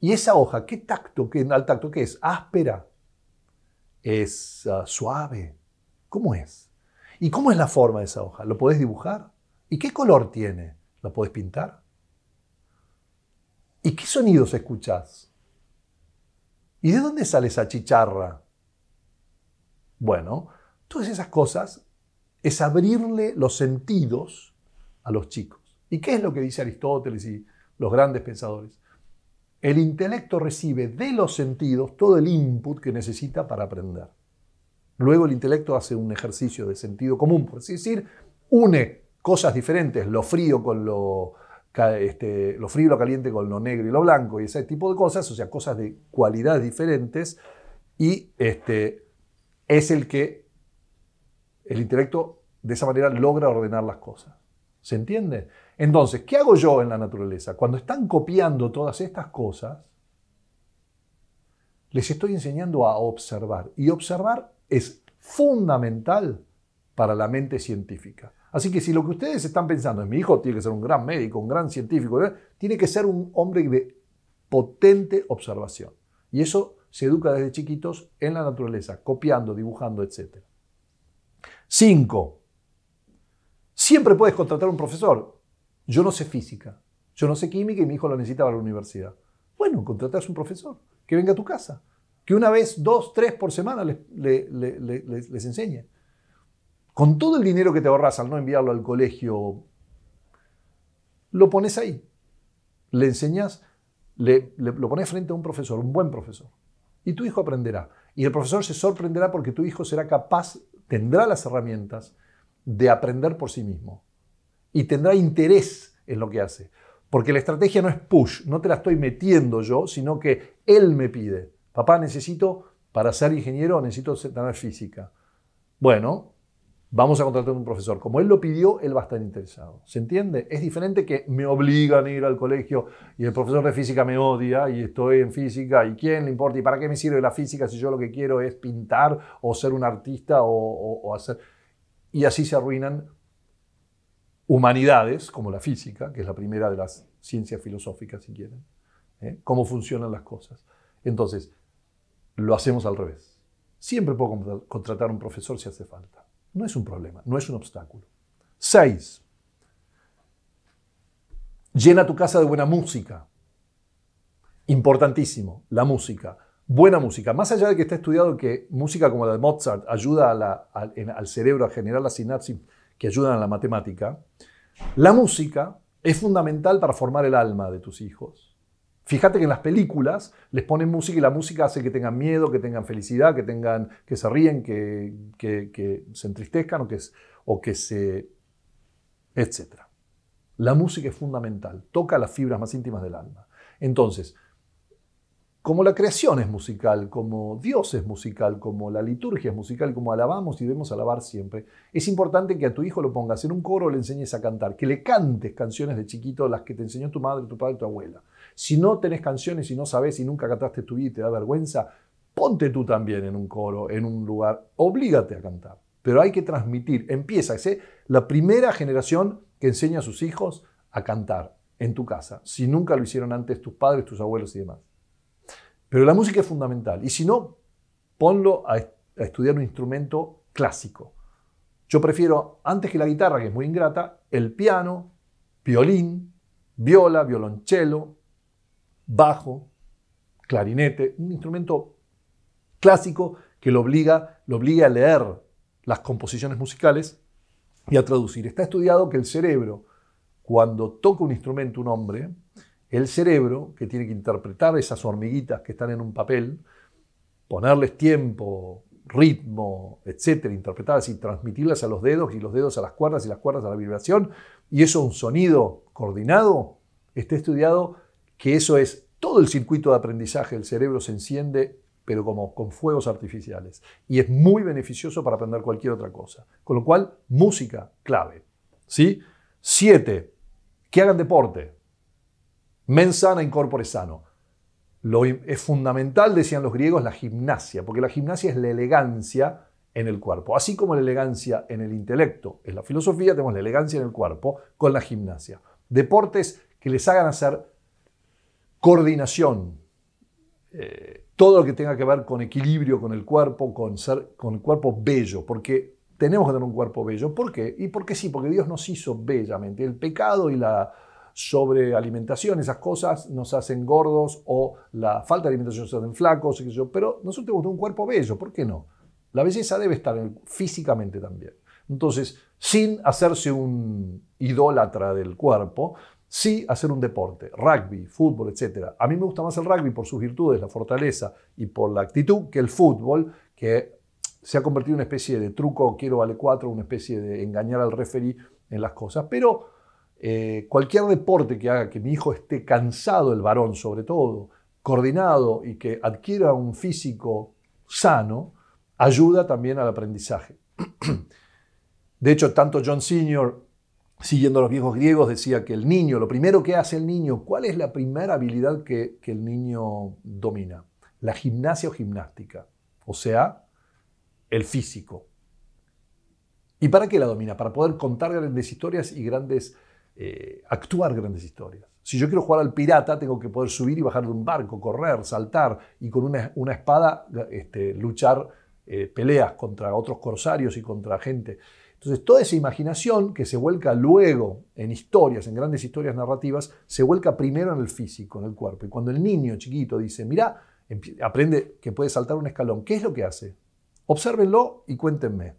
¿Y esa hoja? ¿Qué tacto? ¿Qué, ¿Al tacto qué es? ¿Áspera? ¿Es ah, suave? ¿Cómo es? ¿Y cómo es la forma de esa hoja? ¿Lo podés dibujar? ¿Y qué color tiene? ¿Lo podés pintar? ¿Y qué sonidos escuchás? ¿Y de dónde sale esa chicharra? Bueno, todas esas cosas es abrirle los sentidos a los chicos. ¿Y qué es lo que dice Aristóteles y los grandes pensadores? El intelecto recibe de los sentidos todo el input que necesita para aprender. Luego el intelecto hace un ejercicio de sentido común, por así decir, une cosas diferentes, lo frío con este, lo, frío y lo caliente con lo negro y lo blanco y ese tipo de cosas, o sea, cosas de cualidades diferentes, y este, es el que el intelecto de esa manera logra ordenar las cosas. ¿Se entiende? Entonces, ¿qué hago yo en la naturaleza? Cuando están copiando todas estas cosas, les estoy enseñando a observar. Y observar es fundamental para la mente científica. Así que si lo que ustedes están pensando es mi hijo tiene que ser un gran médico, un gran científico, ¿eh? tiene que ser un hombre de potente observación. Y eso se educa desde chiquitos en la naturaleza, copiando, dibujando, etc. 5. Siempre puedes contratar un profesor. Yo no sé física, yo no sé química y mi hijo la necesita para la universidad. Bueno, contratas un profesor que venga a tu casa, que una vez, dos, tres por semana les, enseñe. Con todo el dinero que te ahorras al no enviarlo al colegio, lo pones ahí. Le enseñas, le, lo pones frente a un profesor, un buen profesor. Y tu hijo aprenderá. Y el profesor se sorprenderá porque tu hijo será capaz, tendrá las herramientas de aprender por sí mismo y tendrá interés en lo que hace. Porque la estrategia no es push, no te la estoy metiendo yo, sino que él me pide, papá, necesito, para ser ingeniero, necesito tener física. Bueno, vamos a contratar a un profesor. Como él lo pidió, él va a estar interesado. ¿Se entiende? Es diferente que me obligan a ir al colegio y el profesor de física me odia y estoy en física y quién le importa y para qué me sirve la física si yo lo que quiero es pintar o ser un artista o, o hacer y así se arruinan humanidades, como la física, que es la primera de las ciencias filosóficas, si quieren, ¿eh? cómo funcionan las cosas. Entonces, lo hacemos al revés. Siempre puedo contratar a un profesor si hace falta. No es un problema, no es un obstáculo. Seis, llena tu casa de buena música. Importantísimo, la música buena música. Más allá de que está estudiado que música como la de Mozart ayuda al cerebro a generar las sinapsis que ayudan a la matemática, la música es fundamental para formar el alma de tus hijos. Fíjate que en las películas les ponen música y la música hace que tengan miedo, que tengan felicidad, que, tengan, que se ríen, que, se entristezcan o que, o que se... etc. La música es fundamental, toca las fibras más íntimas del alma. Entonces, como la creación es musical, como Dios es musical, como la liturgia es musical, como alabamos y debemos alabar siempre, es importante que a tu hijo lo pongas en un coro, le enseñes a cantar, que le cantes canciones de chiquito, las que te enseñó tu madre, tu padre, tu abuela. Si no tenés canciones y no sabes y nunca cantaste tu vida y te da vergüenza, ponte tú también en un coro, en un lugar, oblígate a cantar. Pero hay que transmitir, empieza, sé la primera generación que enseña a sus hijos a cantar en tu casa, si nunca lo hicieron antes tus padres, tus abuelos y demás. Pero la música es fundamental. Y si no, ponlo a, estudiar un instrumento clásico. Yo prefiero, antes que la guitarra, que es muy ingrata, el piano, violín, viola, violonchelo, bajo, clarinete, un instrumento clásico que lo obliga, lo obliga a leer las composiciones musicales y a traducir. Está estudiado que el cerebro, cuando toca un instrumento un hombre, el cerebro, que tiene que interpretar esas hormiguitas que están en un papel, ponerles tiempo, ritmo, etcétera, interpretarlas y transmitirlas a los dedos y los dedos a las cuerdas y las cuerdas a la vibración, y eso un sonido coordinado, está estudiado que eso es todo el circuito de aprendizaje El cerebro se enciende, pero como con fuegos artificiales, y es muy beneficioso para aprender cualquier otra cosa. Con lo cual, música clave. ¿sí? Siete, que hagan deporte. Mensana sana sano. Lo, es fundamental, decían los griegos, la gimnasia, porque la gimnasia es la elegancia en el cuerpo. Así como la elegancia en el intelecto es la filosofía, tenemos la elegancia en el cuerpo con la gimnasia. Deportes que les hagan hacer coordinación, eh, todo lo que tenga que ver con equilibrio con el cuerpo, con, ser, con el cuerpo bello, porque tenemos que tener un cuerpo bello. ¿Por qué? Y porque sí, porque Dios nos hizo bellamente. El pecado y la sobre alimentación, esas cosas nos hacen gordos o la falta de alimentación nos hacen flacos, pero nosotros tenemos un cuerpo bello, ¿por qué no? La belleza debe estar físicamente también. Entonces, sin hacerse un idólatra del cuerpo, sí hacer un deporte, rugby, fútbol, etc. A mí me gusta más el rugby por sus virtudes, la fortaleza y por la actitud que el fútbol, que se ha convertido en una especie de truco, quiero vale cuatro, una especie de engañar al referee en las cosas. Pero eh, cualquier deporte que haga que mi hijo esté cansado, el varón sobre todo, coordinado y que adquiera un físico sano, ayuda también al aprendizaje. De hecho, tanto John Senior, siguiendo a los viejos griegos, decía que el niño, lo primero que hace el niño, ¿cuál es la primera habilidad que, que el niño domina? La gimnasia o gimnástica, o sea, el físico. ¿Y para qué la domina? Para poder contar grandes historias y grandes eh, actuar grandes historias. Si yo quiero jugar al pirata, tengo que poder subir y bajar de un barco, correr, saltar y con una, espada este, luchar eh, peleas contra otros corsarios y contra gente. Entonces, toda esa imaginación que se vuelca luego en historias, en grandes historias narrativas, se vuelca primero en el físico, en el cuerpo. Y cuando el niño chiquito dice, mira, aprende que puede saltar un escalón, ¿qué es lo que hace? Obsérvenlo y cuéntenme.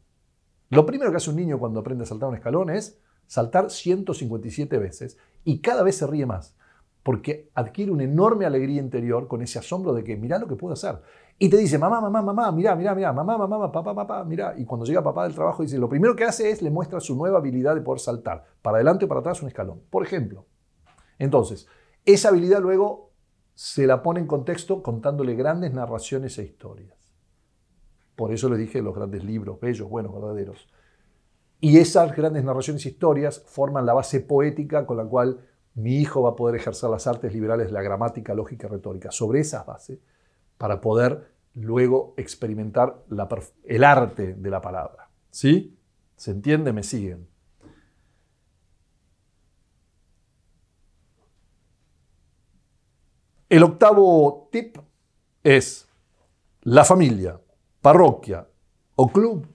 Lo primero que hace un niño cuando aprende a saltar un escalón es saltar 157 veces y cada vez se ríe más, porque adquiere una enorme alegría interior con ese asombro de que mirá lo que puedo hacer. Y te dice, mamá, mamá, mamá, mirá, mirá, mira mamá, mamá, papá, papá, mirá. Y cuando llega papá del trabajo, dice, lo primero que hace es le muestra su nueva habilidad de poder saltar, para adelante o para atrás un escalón, por ejemplo. Entonces, esa habilidad luego se la pone en contexto contándole grandes narraciones e historias. Por eso les dije los grandes libros, bellos, buenos, verdaderos. Y esas grandes narraciones e historias forman la base poética con la cual mi hijo va a poder ejercer las artes liberales la gramática, lógica y retórica. Sobre esas bases, para poder luego experimentar el arte de la palabra. ¿Sí? ¿Se entiende? ¿Me siguen? El octavo tip es la familia, parroquia o club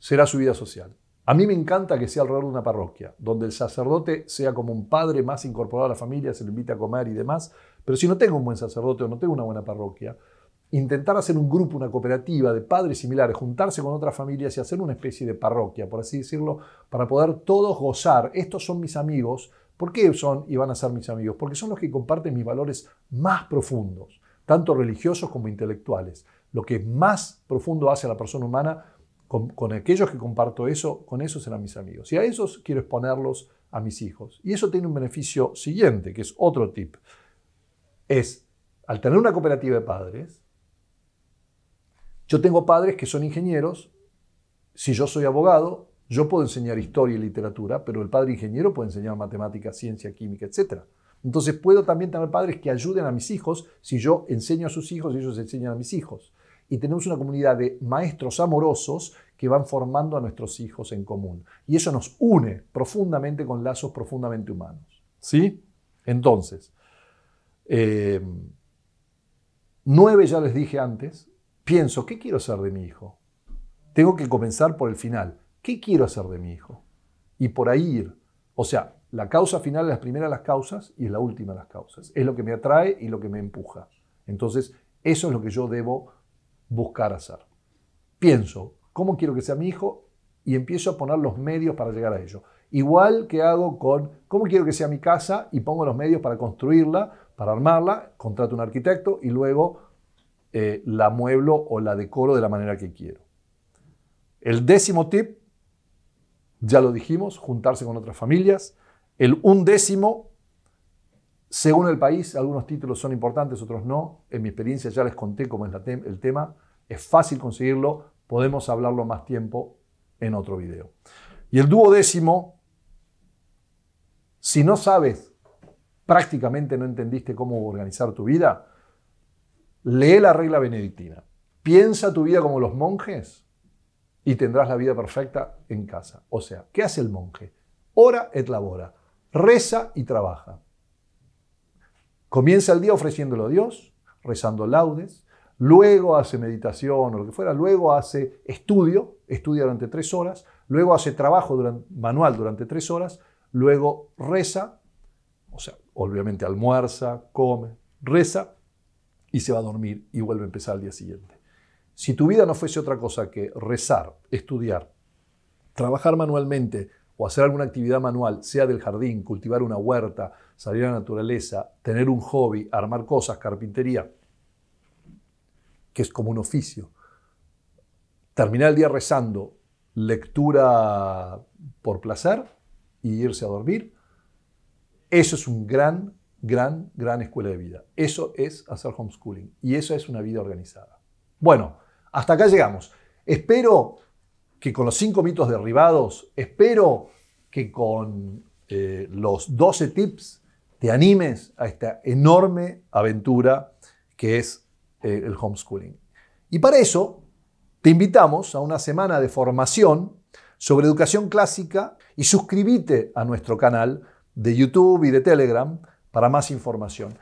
será su vida social. A mí me encanta que sea alrededor de una parroquia, donde el sacerdote sea como un padre más incorporado a la familia, se le invita a comer y demás. Pero si no tengo un buen sacerdote o no tengo una buena parroquia, intentar hacer un grupo, una cooperativa de padres similares, juntarse con otras familias y hacer una especie de parroquia, por así decirlo, para poder todos gozar. Estos son mis amigos. ¿Por qué son y van a ser mis amigos? Porque son los que comparten mis valores más profundos, tanto religiosos como intelectuales. Lo que más profundo hace a la persona humana con, aquellos que comparto eso, con esos serán mis amigos. Y a esos quiero exponerlos a mis hijos. Y eso tiene un beneficio siguiente, que es otro tip. Es, al tener una cooperativa de padres, yo tengo padres que son ingenieros, si yo soy abogado, yo puedo enseñar historia y literatura, pero el padre ingeniero puede enseñar matemáticas, ciencia, química, etc. Entonces puedo también tener padres que ayuden a mis hijos si yo enseño a sus hijos y ellos enseñan a mis hijos y tenemos una comunidad de maestros amorosos que van formando a nuestros hijos en común. Y eso nos une profundamente con lazos profundamente humanos. ¿Sí? Entonces, eh, nueve ya les dije antes, pienso, ¿qué quiero hacer de mi hijo? Tengo que comenzar por el final. ¿Qué quiero hacer de mi hijo? Y por ahí ir. O sea, la causa final es la primera de las causas y es la última de las causas. Es lo que me atrae y lo que me empuja. Entonces, eso es lo que yo debo buscar hacer. Pienso, ¿cómo quiero que sea mi hijo? Y empiezo a poner los medios para llegar a ello. Igual que hago con cómo quiero que sea mi casa y pongo los medios para construirla, para armarla, contrato un arquitecto y luego eh, la mueblo o la decoro de la manera que quiero. El décimo tip, ya lo dijimos, juntarse con otras familias. El undécimo, según el país, algunos títulos son importantes, otros no. En mi experiencia ya les conté cómo es el tema. Es fácil conseguirlo, podemos hablarlo más tiempo en otro video. Y el duodécimo, si no sabes, prácticamente no entendiste cómo organizar tu vida, lee la regla benedictina. Piensa tu vida como los monjes y tendrás la vida perfecta en casa. O sea, ¿qué hace el monje? Ora et labora, reza y trabaja. Comienza el día ofreciéndolo a Dios, rezando laudes, luego hace meditación o lo que fuera, luego hace estudio, estudia durante tres horas, luego hace trabajo manual durante tres horas, luego reza, o sea, obviamente almuerza, come, reza y se va a dormir y vuelve a empezar al día siguiente. Si tu vida no fuese otra cosa que rezar, estudiar, trabajar manualmente o hacer alguna actividad manual, sea del jardín, cultivar una huerta, salir a la naturaleza, tener un hobby, armar cosas, carpintería, que es como un oficio. Terminar el día rezando, lectura por placer y irse a dormir. Eso es un gran, gran, gran escuela de vida. Eso es hacer homeschooling y eso es una vida organizada. Bueno, hasta acá llegamos. Espero que con los cinco mitos derribados, espero que con eh, los 12 tips te animes a esta enorme aventura que es eh, el homeschooling. Y para eso te invitamos a una semana de formación sobre educación clásica y suscríbete a nuestro canal de YouTube y de Telegram para más información.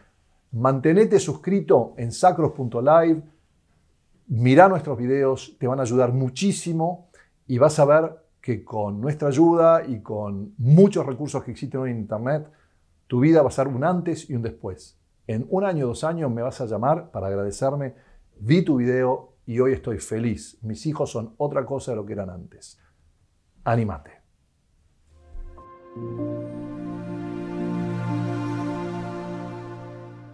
Mantenete suscrito en sacros.live, mira nuestros videos, te van a ayudar muchísimo y vas a ver que con nuestra ayuda y con muchos recursos que existen en Internet, tu vida va a ser un antes y un después. En un año, dos años me vas a llamar para agradecerme, vi tu video y hoy estoy feliz. Mis hijos son otra cosa de lo que eran antes. Anímate.